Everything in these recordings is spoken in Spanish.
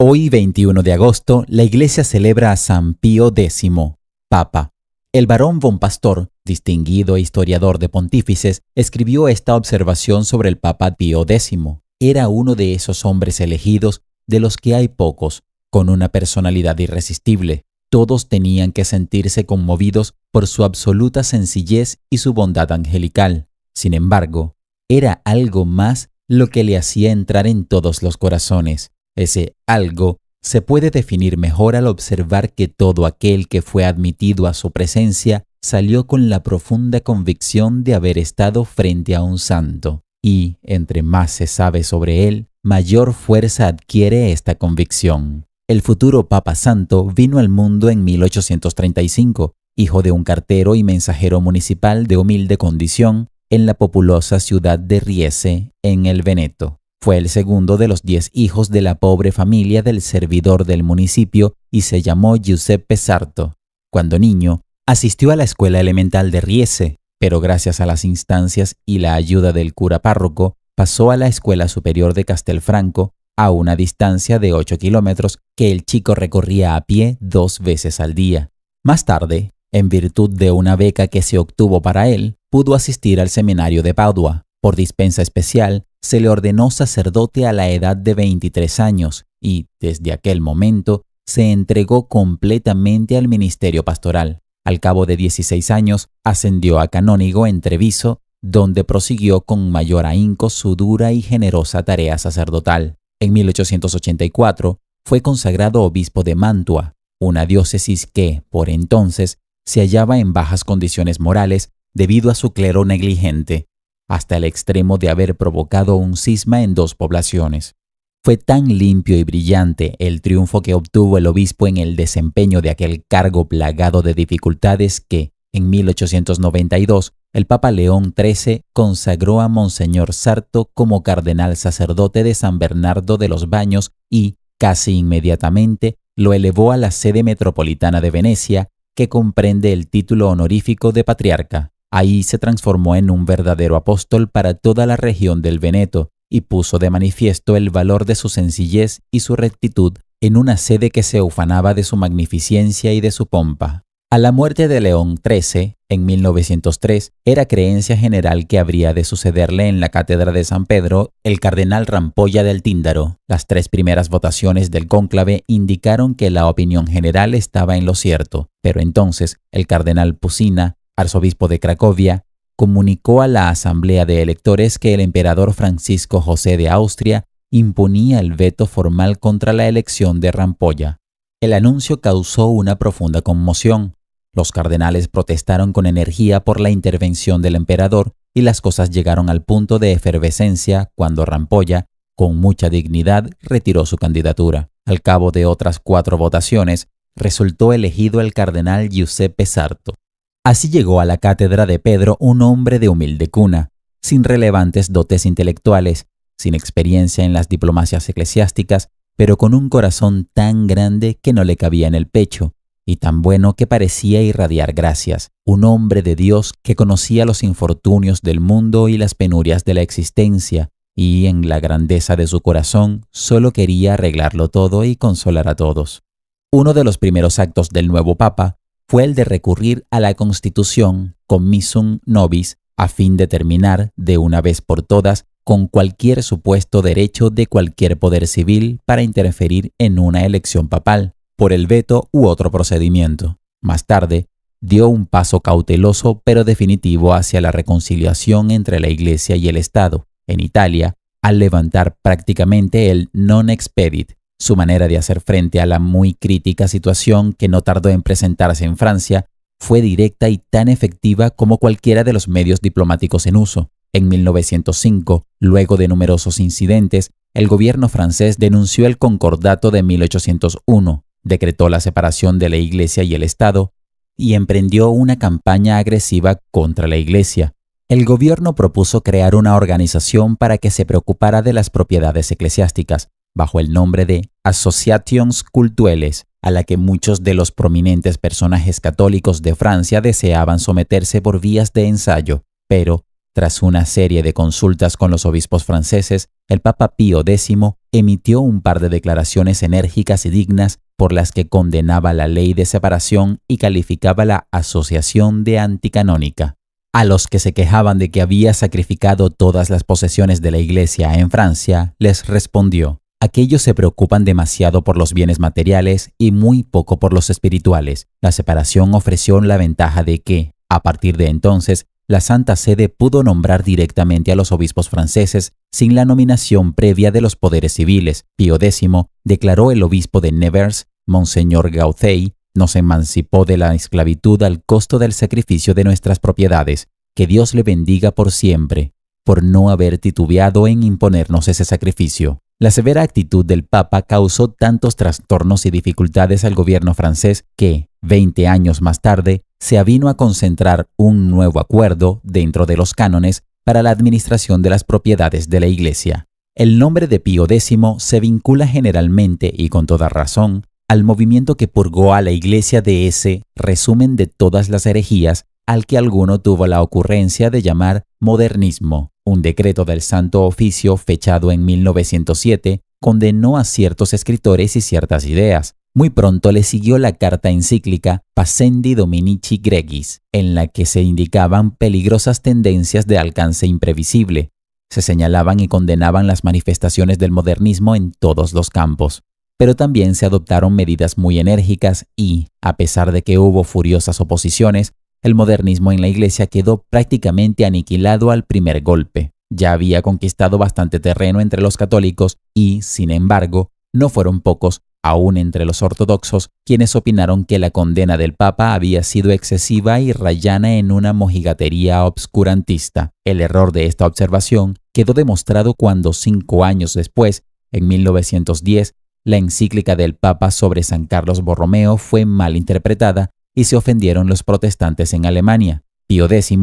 Hoy 21 de agosto, la Iglesia celebra a San Pío X, Papa. El barón von Pastor, distinguido historiador de pontífices, escribió esta observación sobre el Papa Pío X. Era uno de esos hombres elegidos, de los que hay pocos, con una personalidad irresistible. Todos tenían que sentirse conmovidos por su absoluta sencillez y su bondad angelical. Sin embargo, era algo más lo que le hacía entrar en todos los corazones ese algo se puede definir mejor al observar que todo aquel que fue admitido a su presencia salió con la profunda convicción de haber estado frente a un santo, y entre más se sabe sobre él, mayor fuerza adquiere esta convicción. El futuro Papa Santo vino al mundo en 1835, hijo de un cartero y mensajero municipal de humilde condición en la populosa ciudad de Riese, en el Veneto. Fue el segundo de los diez hijos de la pobre familia del servidor del municipio y se llamó Giuseppe Sarto. Cuando niño, asistió a la escuela elemental de Riese, pero gracias a las instancias y la ayuda del cura párroco, pasó a la escuela superior de Castelfranco, a una distancia de 8 kilómetros que el chico recorría a pie dos veces al día. Más tarde, en virtud de una beca que se obtuvo para él, pudo asistir al seminario de Padua, por dispensa especial, se le ordenó sacerdote a la edad de 23 años y, desde aquel momento, se entregó completamente al ministerio pastoral. Al cabo de 16 años, ascendió a canónigo en Treviso, donde prosiguió con mayor ahínco su dura y generosa tarea sacerdotal. En 1884 fue consagrado obispo de Mantua, una diócesis que, por entonces, se hallaba en bajas condiciones morales debido a su clero negligente hasta el extremo de haber provocado un cisma en dos poblaciones. Fue tan limpio y brillante el triunfo que obtuvo el obispo en el desempeño de aquel cargo plagado de dificultades que, en 1892, el Papa León XIII consagró a Monseñor Sarto como cardenal sacerdote de San Bernardo de los Baños y, casi inmediatamente, lo elevó a la sede metropolitana de Venecia, que comprende el título honorífico de patriarca. Ahí se transformó en un verdadero apóstol para toda la región del Veneto y puso de manifiesto el valor de su sencillez y su rectitud en una sede que se ufanaba de su magnificencia y de su pompa. A la muerte de León XIII, en 1903, era creencia general que habría de sucederle en la Cátedra de San Pedro el cardenal Rampolla del Tíndaro. Las tres primeras votaciones del cónclave indicaron que la opinión general estaba en lo cierto, pero entonces el cardenal Pusina arzobispo de Cracovia, comunicó a la Asamblea de Electores que el emperador Francisco José de Austria imponía el veto formal contra la elección de Rampolla. El anuncio causó una profunda conmoción. Los cardenales protestaron con energía por la intervención del emperador y las cosas llegaron al punto de efervescencia cuando Rampolla, con mucha dignidad, retiró su candidatura. Al cabo de otras cuatro votaciones, resultó elegido el cardenal Giuseppe Sarto. Así llegó a la cátedra de Pedro un hombre de humilde cuna, sin relevantes dotes intelectuales, sin experiencia en las diplomacias eclesiásticas, pero con un corazón tan grande que no le cabía en el pecho, y tan bueno que parecía irradiar gracias, un hombre de Dios que conocía los infortunios del mundo y las penurias de la existencia, y en la grandeza de su corazón solo quería arreglarlo todo y consolar a todos. Uno de los primeros actos del nuevo Papa fue el de recurrir a la Constitución con misum nobis a fin de terminar de una vez por todas con cualquier supuesto derecho de cualquier poder civil para interferir en una elección papal, por el veto u otro procedimiento. Más tarde, dio un paso cauteloso pero definitivo hacia la reconciliación entre la Iglesia y el Estado, en Italia, al levantar prácticamente el non expedit, su manera de hacer frente a la muy crítica situación que no tardó en presentarse en Francia fue directa y tan efectiva como cualquiera de los medios diplomáticos en uso. En 1905, luego de numerosos incidentes, el gobierno francés denunció el Concordato de 1801, decretó la separación de la Iglesia y el Estado y emprendió una campaña agresiva contra la Iglesia. El gobierno propuso crear una organización para que se preocupara de las propiedades eclesiásticas, bajo el nombre de Associations Cultuelles, a la que muchos de los prominentes personajes católicos de Francia deseaban someterse por vías de ensayo, pero, tras una serie de consultas con los obispos franceses, el Papa Pío X emitió un par de declaraciones enérgicas y dignas por las que condenaba la ley de separación y calificaba la asociación de anticanónica. A los que se quejaban de que había sacrificado todas las posesiones de la Iglesia en Francia, les respondió, Aquellos se preocupan demasiado por los bienes materiales y muy poco por los espirituales. La separación ofreció la ventaja de que, a partir de entonces, la Santa Sede pudo nombrar directamente a los obispos franceses sin la nominación previa de los poderes civiles. Pío X declaró el obispo de Nevers, Monseñor Gauthier, nos emancipó de la esclavitud al costo del sacrificio de nuestras propiedades. Que Dios le bendiga por siempre, por no haber titubeado en imponernos ese sacrificio. La severa actitud del Papa causó tantos trastornos y dificultades al gobierno francés que, 20 años más tarde, se avino a concentrar un nuevo acuerdo dentro de los cánones para la administración de las propiedades de la Iglesia. El nombre de Pío X se vincula generalmente y con toda razón al movimiento que purgó a la Iglesia de ese resumen de todas las herejías al que alguno tuvo la ocurrencia de llamar modernismo, un decreto del Santo Oficio fechado en 1907 condenó a ciertos escritores y ciertas ideas. Muy pronto le siguió la carta encíclica pacendi Dominici Gregis, en la que se indicaban peligrosas tendencias de alcance imprevisible. Se señalaban y condenaban las manifestaciones del modernismo en todos los campos pero también se adoptaron medidas muy enérgicas y, a pesar de que hubo furiosas oposiciones, el modernismo en la iglesia quedó prácticamente aniquilado al primer golpe. Ya había conquistado bastante terreno entre los católicos y, sin embargo, no fueron pocos, aún entre los ortodoxos, quienes opinaron que la condena del Papa había sido excesiva y rayana en una mojigatería obscurantista. El error de esta observación quedó demostrado cuando cinco años después, en 1910, la encíclica del Papa sobre San Carlos Borromeo fue mal interpretada y se ofendieron los protestantes en Alemania. Pío X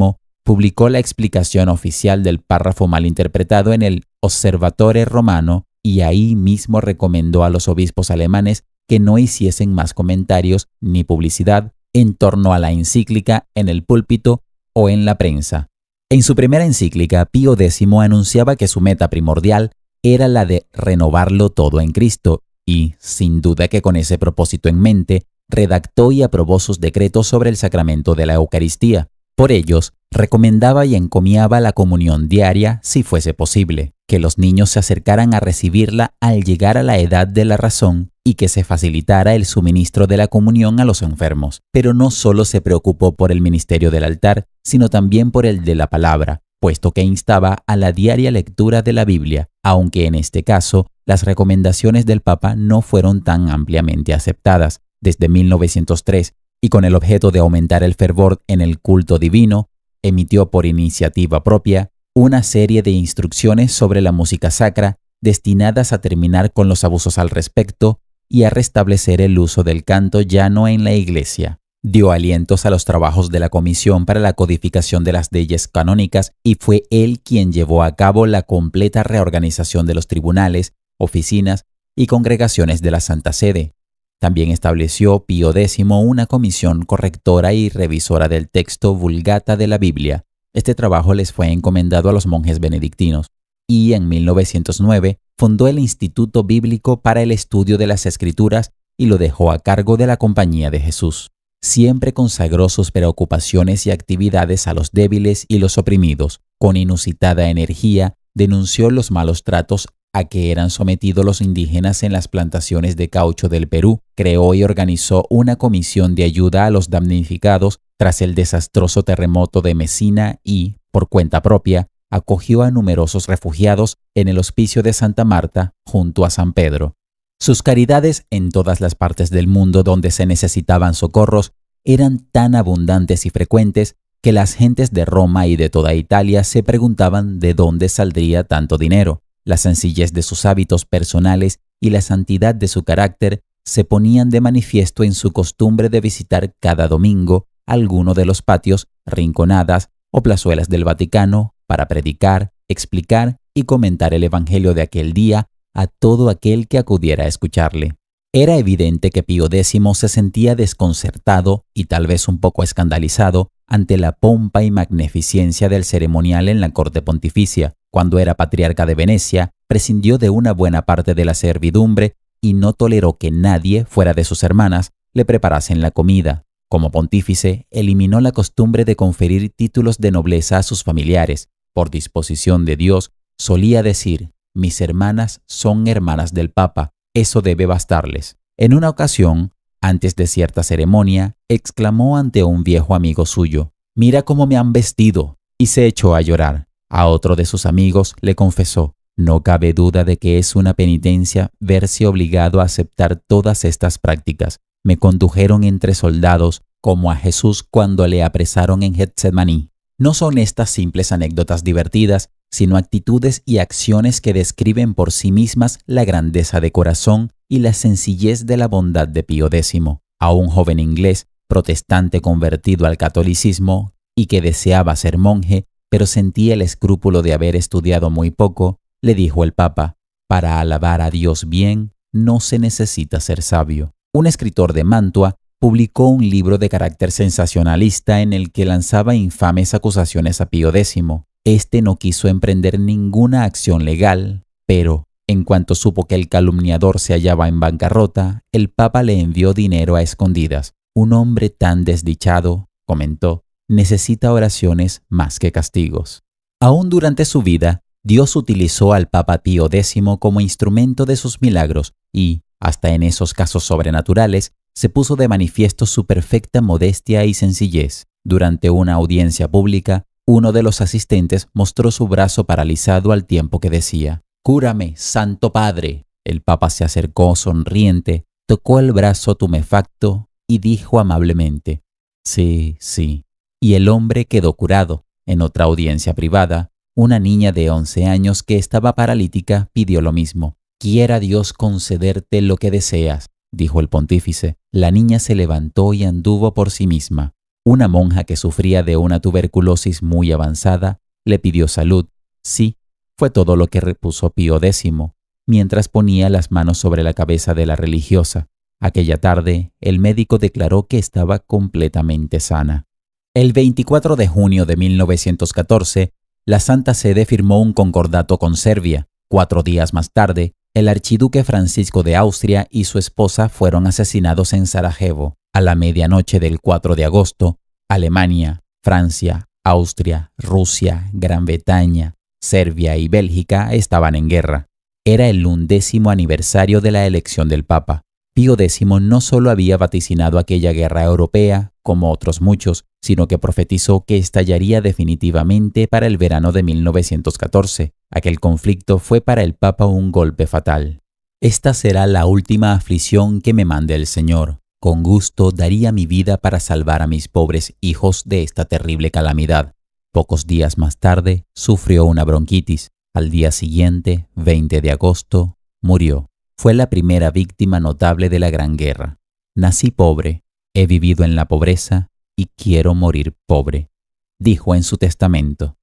publicó la explicación oficial del párrafo mal interpretado en el Observatore Romano y ahí mismo recomendó a los obispos alemanes que no hiciesen más comentarios ni publicidad en torno a la encíclica en el púlpito o en la prensa. En su primera encíclica, Pío X anunciaba que su meta primordial era la de renovarlo todo en Cristo y, sin duda que con ese propósito en mente, redactó y aprobó sus decretos sobre el sacramento de la Eucaristía. Por ellos, recomendaba y encomiaba la comunión diaria, si fuese posible, que los niños se acercaran a recibirla al llegar a la edad de la razón y que se facilitara el suministro de la comunión a los enfermos. Pero no solo se preocupó por el ministerio del altar, sino también por el de la palabra, puesto que instaba a la diaria lectura de la Biblia, aunque en este caso las recomendaciones del Papa no fueron tan ampliamente aceptadas, desde 1903 y con el objeto de aumentar el fervor en el culto divino, emitió por iniciativa propia una serie de instrucciones sobre la música sacra destinadas a terminar con los abusos al respecto y a restablecer el uso del canto llano en la Iglesia. Dio alientos a los trabajos de la Comisión para la Codificación de las Leyes Canónicas y fue él quien llevó a cabo la completa reorganización de los tribunales, oficinas y congregaciones de la Santa Sede. También estableció Pío X una comisión correctora y revisora del texto Vulgata de la Biblia. Este trabajo les fue encomendado a los monjes benedictinos. Y en 1909 fundó el Instituto Bíblico para el Estudio de las Escrituras y lo dejó a cargo de la Compañía de Jesús. Siempre consagró sus preocupaciones y actividades a los débiles y los oprimidos. Con inusitada energía, denunció los malos tratos a que eran sometidos los indígenas en las plantaciones de caucho del Perú, creó y organizó una comisión de ayuda a los damnificados tras el desastroso terremoto de Mesina y, por cuenta propia, acogió a numerosos refugiados en el hospicio de Santa Marta junto a San Pedro. Sus caridades en todas las partes del mundo donde se necesitaban socorros eran tan abundantes y frecuentes que las gentes de Roma y de toda Italia se preguntaban de dónde saldría tanto dinero. La sencillez de sus hábitos personales y la santidad de su carácter se ponían de manifiesto en su costumbre de visitar cada domingo alguno de los patios, rinconadas o plazuelas del Vaticano para predicar, explicar y comentar el Evangelio de aquel día a todo aquel que acudiera a escucharle. Era evidente que Pío X se sentía desconcertado y tal vez un poco escandalizado ante la pompa y magnificencia del ceremonial en la corte pontificia. Cuando era patriarca de Venecia, prescindió de una buena parte de la servidumbre y no toleró que nadie, fuera de sus hermanas, le preparasen la comida. Como pontífice, eliminó la costumbre de conferir títulos de nobleza a sus familiares. Por disposición de Dios, solía decir, mis hermanas son hermanas del Papa, eso debe bastarles. En una ocasión, antes de cierta ceremonia, exclamó ante un viejo amigo suyo, Mira cómo me han vestido, y se echó a llorar. A otro de sus amigos le confesó, No cabe duda de que es una penitencia verse obligado a aceptar todas estas prácticas. Me condujeron entre soldados, como a Jesús cuando le apresaron en Getsemaní. No son estas simples anécdotas divertidas, sino actitudes y acciones que describen por sí mismas la grandeza de corazón y la sencillez de la bondad de Pío X. A un joven inglés protestante convertido al catolicismo y que deseaba ser monje, pero sentía el escrúpulo de haber estudiado muy poco, le dijo el Papa, para alabar a Dios bien no se necesita ser sabio. Un escritor de Mantua publicó un libro de carácter sensacionalista en el que lanzaba infames acusaciones a Pío X. Este no quiso emprender ninguna acción legal, pero, en cuanto supo que el calumniador se hallaba en bancarrota, el Papa le envió dinero a escondidas, un hombre tan desdichado, comentó, necesita oraciones más que castigos. Aún durante su vida, Dios utilizó al Papa Pío X como instrumento de sus milagros y, hasta en esos casos sobrenaturales, se puso de manifiesto su perfecta modestia y sencillez. Durante una audiencia pública, uno de los asistentes mostró su brazo paralizado al tiempo que decía, Cúrame, Santo Padre. El Papa se acercó sonriente, tocó el brazo tumefacto y dijo amablemente, Sí, sí. Y el hombre quedó curado. En otra audiencia privada, una niña de 11 años que estaba paralítica pidió lo mismo. Quiera Dios concederte lo que deseas, dijo el pontífice. La niña se levantó y anduvo por sí misma. Una monja que sufría de una tuberculosis muy avanzada le pidió salud. Sí, fue todo lo que repuso Pío X, mientras ponía las manos sobre la cabeza de la religiosa. Aquella tarde, el médico declaró que estaba completamente sana. El 24 de junio de 1914, la Santa Sede firmó un concordato con Serbia. Cuatro días más tarde, el archiduque Francisco de Austria y su esposa fueron asesinados en Sarajevo. A la medianoche del 4 de agosto, Alemania, Francia, Austria, Rusia, Gran Bretaña, Serbia y Bélgica estaban en guerra. Era el undécimo aniversario de la elección del Papa. Pío X no solo había vaticinado aquella guerra europea, como otros muchos, sino que profetizó que estallaría definitivamente para el verano de 1914. Aquel conflicto fue para el Papa un golpe fatal. Esta será la última aflicción que me mande el Señor. Con gusto daría mi vida para salvar a mis pobres hijos de esta terrible calamidad. Pocos días más tarde, sufrió una bronquitis. Al día siguiente, 20 de agosto, murió. Fue la primera víctima notable de la Gran Guerra. Nací pobre, he vivido en la pobreza y quiero morir pobre, dijo en su testamento.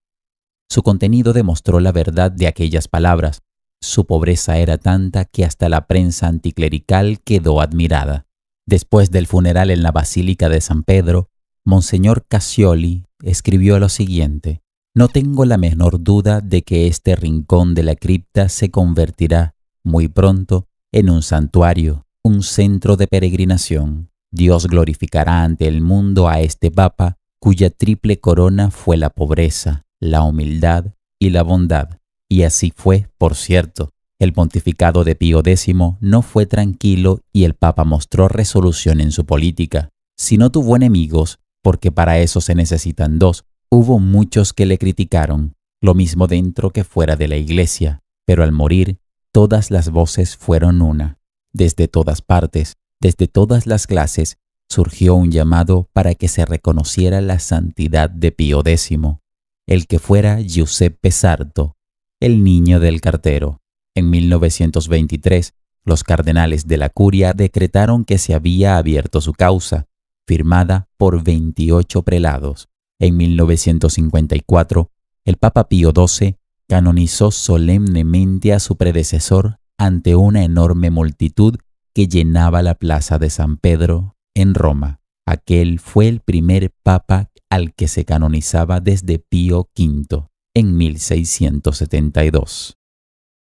Su contenido demostró la verdad de aquellas palabras. Su pobreza era tanta que hasta la prensa anticlerical quedó admirada. Después del funeral en la Basílica de San Pedro, Monseñor Cassioli escribió lo siguiente. No tengo la menor duda de que este rincón de la cripta se convertirá muy pronto, en un santuario, un centro de peregrinación, Dios glorificará ante el mundo a este Papa, cuya triple corona fue la pobreza, la humildad y la bondad. Y así fue, por cierto. El pontificado de Pío X no fue tranquilo y el Papa mostró resolución en su política. Si no tuvo enemigos, porque para eso se necesitan dos, hubo muchos que le criticaron, lo mismo dentro que fuera de la iglesia, pero al morir Todas las voces fueron una. Desde todas partes, desde todas las clases, surgió un llamado para que se reconociera la santidad de Pío X, el que fuera Giuseppe Sarto, el niño del cartero. En 1923, los cardenales de la curia decretaron que se había abierto su causa, firmada por 28 prelados. En 1954, el Papa Pío XII canonizó solemnemente a su predecesor ante una enorme multitud que llenaba la plaza de San Pedro en Roma. Aquel fue el primer papa al que se canonizaba desde Pío V en 1672.